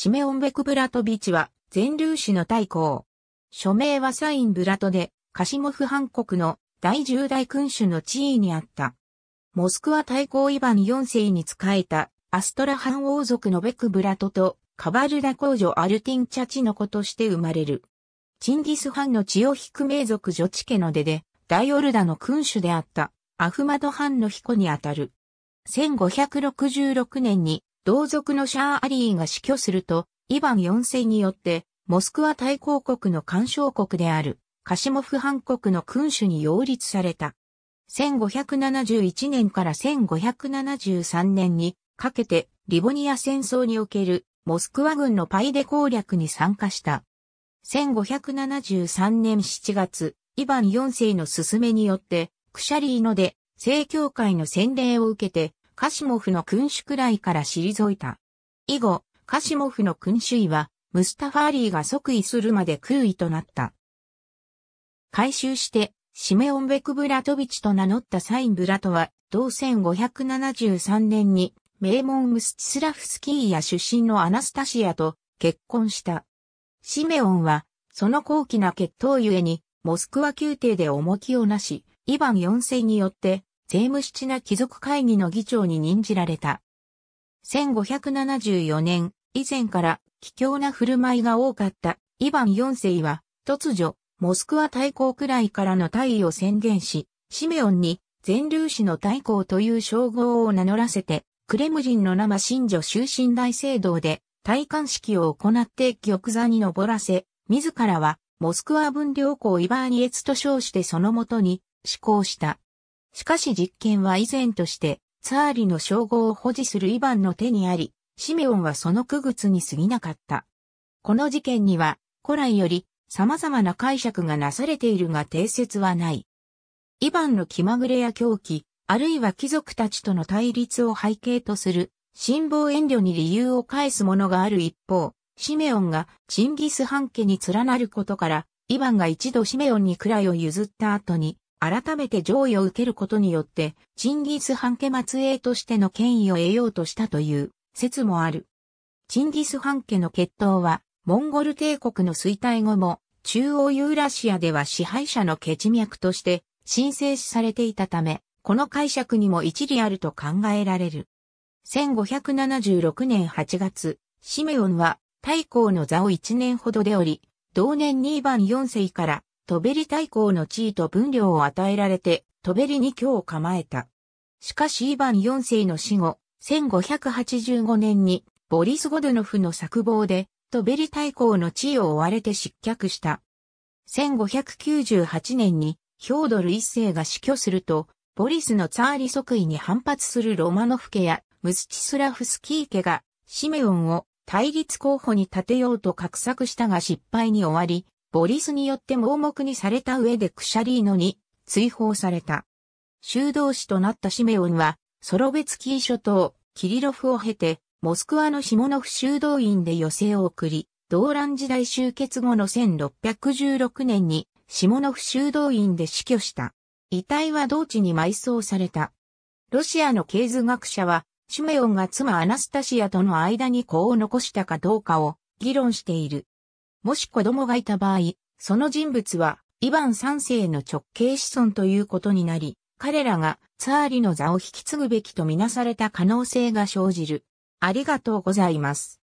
シメオンベク・ブラトビチは、全粒子の大公。署名はサイン・ブラトで、カシモフ・ハン国の第10代君主の地位にあった。モスクワ大公イヴァン4世に仕えた、アストラハン王族のベク・ブラトと、カバルダ公女アルティン・チャチの子として生まれる。チンギス・ハンの血を引く名族ジョチ家の出で、大オルダの君主であった、アフマド・ハンの彦にあたる。1566年に同族のシャー・アリーが死去すると、イヴァン4世によって、モスクワ大公国の干渉国である、カシモフ藩国の君主に擁立された。1571年から1573年にかけてリボニア戦争におけるモスクワ軍のパイデ攻略に参加した。1573年7月、イヴァン4世の勧めによって、クシャリーノで正教会の洗礼を受けてカシモフの君主くらいから退いた。以後、カシモフの君主位は、ムスタファーリーが即位するまで空位となった。改修して、シメオンベク・ブラトビチと名乗ったサイン・ブラトは、同1573年に、名門ムスチスラフスキーヤ出身のアナスタシアと結婚した。シメオンは、その高貴な血統ゆえに、モスクワ宮廷で重きをなし、イヴァン4世によって、税務七な貴族会議の議長に任じられた。1574年以前から奇境な振る舞いが多かったイヴァン四世は突如モスクワ大公くらいからの退位を宣言し、シメオンに全粒子の大公という称号を名乗らせて、クレムリンの生信女終身大聖堂で退冠式を行って玉座に登らせ、自らはモスクワ分領校イバーニエツと称してそのもとに施行した。しかし実験は以前として、ツァーリの称号を保持するイヴァンの手にあり、シメオンはその区別に過ぎなかった。この事件には、古来より様々な解釈がなされているが定説はない。イヴァンの気まぐれや狂気、あるいは貴族たちとの対立を背景とする、辛抱遠慮に理由を返すものがある一方、シメオンがチンギス・半家に連なることから、イヴァンが一度シメオンに位を譲った後に、改めて上位を受けることによって、チンギス・ハン家末裔としての権威を得ようとしたという説もある。チンギス・ハン家の血統は、モンゴル帝国の衰退後も、中央ユーラシアでは支配者のケ脈として申請しされていたため、この解釈にも一理あると考えられる。1576年8月、シメオンは太閤の座を1年ほどでおり、同年2番4世からトベリ大公の地位と分量を与えられて、トベリに居を構えた。しかしイヴァン4世の死後、1585年にボリス・ゴドノフの策謀で、トベリ大公の地位を追われて失脚した。1598年にヒョードル一世が死去すると、ボリスのツァーリ即位に反発するロマノフ家やムスチスラフスキー家がシメオンを対立候補に立てようと画策したが失敗に終わり、ボリスによって盲目にされた上でクシャリーノに追放された。修道士となったシメオンは、ソロベツキー諸島、キリロフを経て、モスクワのシモノフ修道院で寄生を送り、動乱時代終結後の1616年に、シモノフ修道院で死去した。遺体は同地に埋葬された。ロシアの経図学者は、シメオンが妻アナスタシアとの間に子を残したかどうかを議論している。もし子供がいた場合、その人物は、イヴァン三世の直系子孫ということになり、彼らがツァーリの座を引き継ぐべきとみなされた可能性が生じる。ありがとうございます。